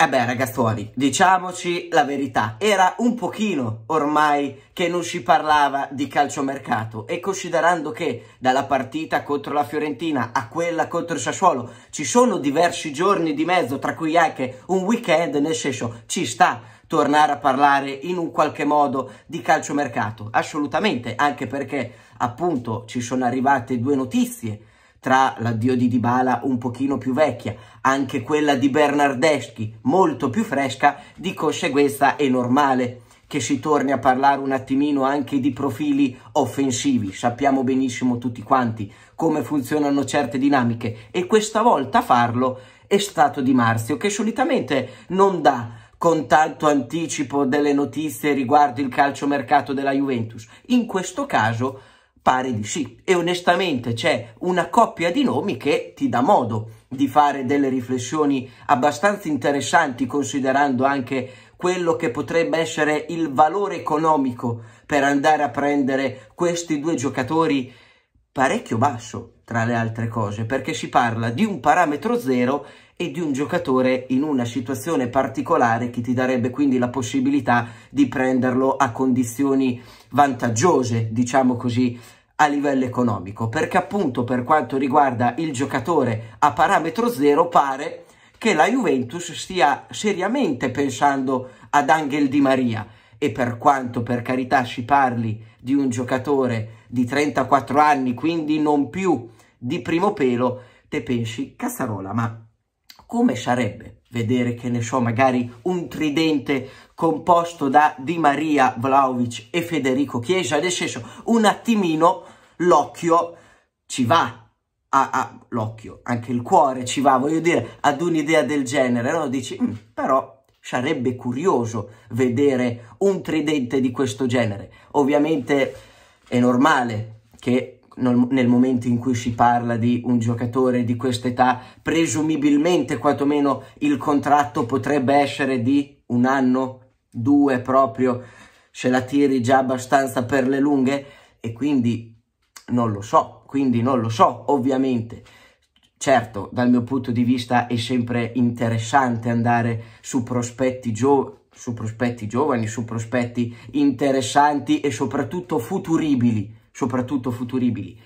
E eh beh ragazzuoli, diciamoci la verità, era un pochino ormai che non si parlava di calciomercato e considerando che dalla partita contro la Fiorentina a quella contro il Sassuolo ci sono diversi giorni di mezzo, tra cui anche un weekend, nel senso ci sta tornare a parlare in un qualche modo di calciomercato, assolutamente, anche perché appunto ci sono arrivate due notizie tra l'addio di Dybala un pochino più vecchia, anche quella di Bernardeschi molto più fresca, di conseguenza è normale che si torni a parlare un attimino anche di profili offensivi. Sappiamo benissimo tutti quanti come funzionano certe dinamiche e questa volta a farlo è stato Di Marzio, che solitamente non dà con tanto anticipo delle notizie riguardo il calciomercato della Juventus. In questo caso pare di sì. E onestamente c'è una coppia di nomi che ti dà modo di fare delle riflessioni abbastanza interessanti considerando anche quello che potrebbe essere il valore economico per andare a prendere questi due giocatori parecchio basso tra le altre cose perché si parla di un parametro zero e di un giocatore in una situazione particolare che ti darebbe quindi la possibilità di prenderlo a condizioni vantaggiose diciamo così a livello economico, perché appunto per quanto riguarda il giocatore a parametro zero pare che la Juventus stia seriamente pensando ad Angel Di Maria e per quanto per carità si parli di un giocatore di 34 anni, quindi non più di primo pelo, te pensi Cassarola, ma come sarebbe vedere, che ne so, magari un tridente composto da Di Maria Vlaovic e Federico Chiesa, nel senso un attimino l'occhio ci va, a, a l'occhio, anche il cuore ci va, voglio dire, ad un'idea del genere, no? Dici, mm, però sarebbe curioso vedere un tridente di questo genere. Ovviamente è normale che nel momento in cui si parla di un giocatore di questa età, presumibilmente quantomeno il contratto potrebbe essere di un anno, due proprio, se la tiri già abbastanza per le lunghe e quindi non lo so, quindi non lo so ovviamente. Certo, dal mio punto di vista è sempre interessante andare su prospetti, su prospetti giovani, su prospetti interessanti e soprattutto futuribili soprattutto futuribili.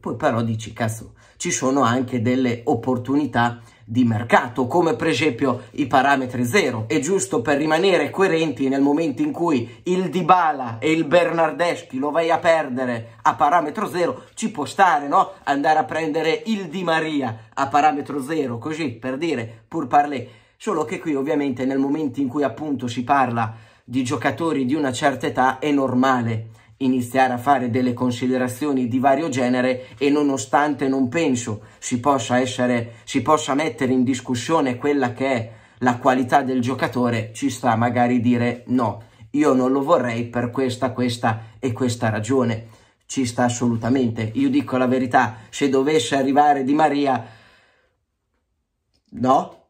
Poi però dici, cazzo, ci sono anche delle opportunità di mercato, come per esempio i parametri zero. E giusto per rimanere coerenti nel momento in cui il Dybala e il Bernardeschi lo vai a perdere a parametro zero, ci può stare, no? Andare a prendere il Di Maria a parametro zero, così per dire, pur parlé. Solo che qui ovviamente nel momento in cui appunto si parla di giocatori di una certa età è normale iniziare a fare delle considerazioni di vario genere e nonostante non penso si possa, essere, si possa mettere in discussione quella che è la qualità del giocatore, ci sta magari dire no, io non lo vorrei per questa, questa e questa ragione. Ci sta assolutamente. Io dico la verità, se dovesse arrivare Di Maria, no,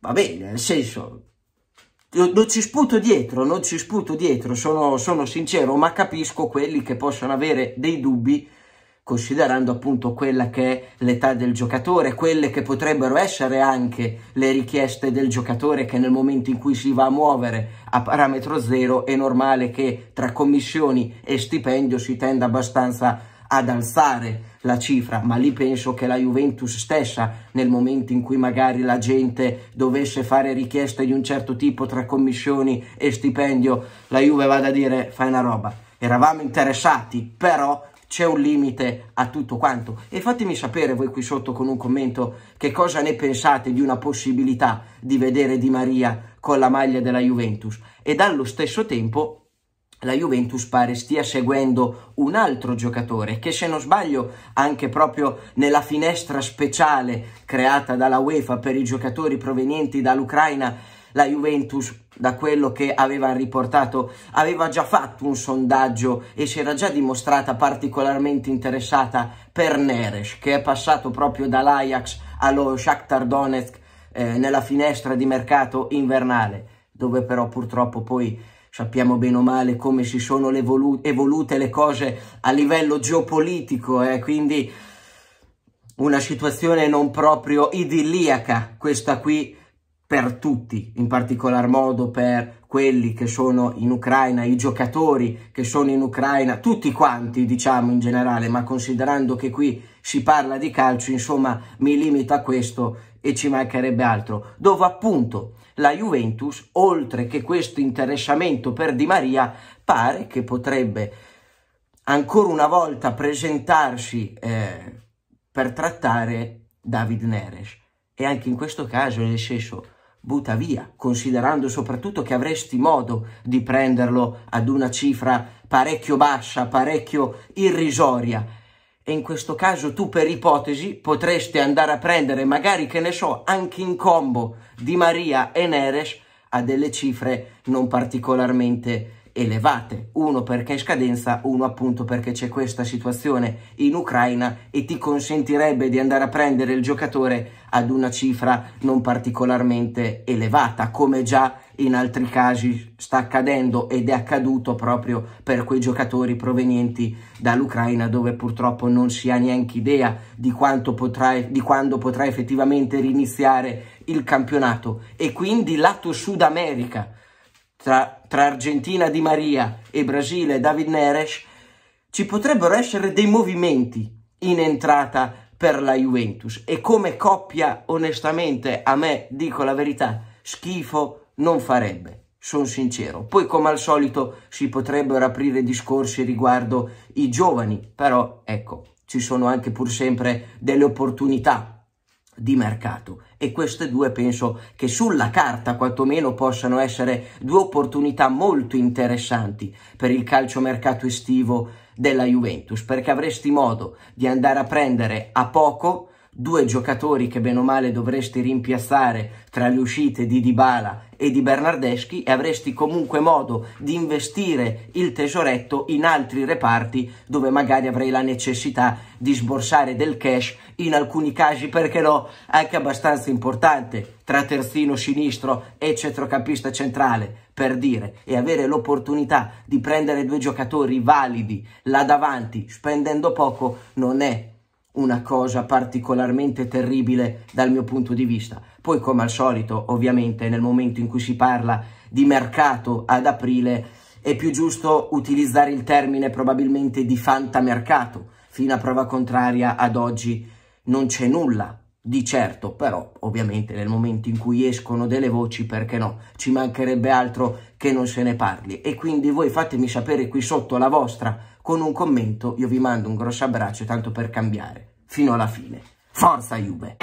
va bene, nel senso, non ci sputo dietro, non ci sputo dietro, sono, sono sincero, ma capisco quelli che possono avere dei dubbi considerando appunto quella che è l'età del giocatore, quelle che potrebbero essere anche le richieste del giocatore che nel momento in cui si va a muovere a parametro zero è normale che tra commissioni e stipendio si tenda abbastanza a ad alzare la cifra, ma lì penso che la Juventus stessa, nel momento in cui magari la gente dovesse fare richieste di un certo tipo tra commissioni e stipendio, la Juve vada a dire fai una roba. Eravamo interessati, però c'è un limite a tutto quanto. E fatemi sapere voi qui sotto con un commento che cosa ne pensate di una possibilità di vedere Di Maria con la maglia della Juventus. E allo stesso tempo la Juventus pare stia seguendo un altro giocatore che se non sbaglio anche proprio nella finestra speciale creata dalla UEFA per i giocatori provenienti dall'Ucraina la Juventus da quello che aveva riportato aveva già fatto un sondaggio e si era già dimostrata particolarmente interessata per Neres che è passato proprio dall'Ajax allo Shakhtar Donetsk eh, nella finestra di mercato invernale dove però purtroppo poi sappiamo bene o male come si sono evolu- evolute le cose a livello geopolitico, eh, quindi una situazione non proprio idilliaca questa qui per tutti, in particolar modo per quelli che sono in Ucraina, i giocatori che sono in Ucraina, tutti quanti diciamo in generale, ma considerando che qui si parla di calcio, insomma mi limito a questo e ci mancherebbe altro, dove appunto la Juventus, oltre che questo interessamento per Di Maria, pare che potrebbe ancora una volta presentarsi eh, per trattare David Neres. E anche in questo caso, nel senso, butta via, considerando soprattutto che avresti modo di prenderlo ad una cifra parecchio bassa, parecchio irrisoria e in questo caso tu per ipotesi potresti andare a prendere magari che ne so anche in combo di Maria e Neres a delle cifre non particolarmente elevate, uno perché è scadenza, uno appunto perché c'è questa situazione in Ucraina e ti consentirebbe di andare a prendere il giocatore ad una cifra non particolarmente elevata, come già in altri casi sta accadendo ed è accaduto proprio per quei giocatori provenienti dall'Ucraina dove purtroppo non si ha neanche idea di, quanto potrà, di quando potrà effettivamente riniziare il campionato e quindi lato Sud America tra, tra Argentina Di Maria e Brasile David Neres, ci potrebbero essere dei movimenti in entrata per la Juventus e come coppia onestamente a me dico la verità schifo non farebbe sono sincero. Poi come al solito si potrebbero aprire discorsi riguardo i giovani, però ecco, ci sono anche pur sempre delle opportunità di mercato e queste due penso che sulla carta quantomeno possano essere due opportunità molto interessanti per il calciomercato estivo della Juventus perché avresti modo di andare a prendere a poco due giocatori che bene o male dovresti rimpiazzare tra le uscite di Dybala e di Bernardeschi e avresti comunque modo di investire il tesoretto in altri reparti dove magari avrei la necessità di sborsare del cash in alcuni casi perché no anche abbastanza importante tra terzino sinistro e centrocampista centrale per dire e avere l'opportunità di prendere due giocatori validi là davanti spendendo poco non è una cosa particolarmente terribile dal mio punto di vista. Poi, come al solito, ovviamente, nel momento in cui si parla di mercato ad aprile, è più giusto utilizzare il termine probabilmente di fantamercato. Fino a prova contraria, ad oggi non c'è nulla di certo, però, ovviamente nel momento in cui escono delle voci, perché no? Ci mancherebbe altro che non se ne parli. E quindi voi fatemi sapere qui sotto la vostra con un commento. Io vi mando un grosso abbraccio, tanto per cambiare, fino alla fine. Forza Juve!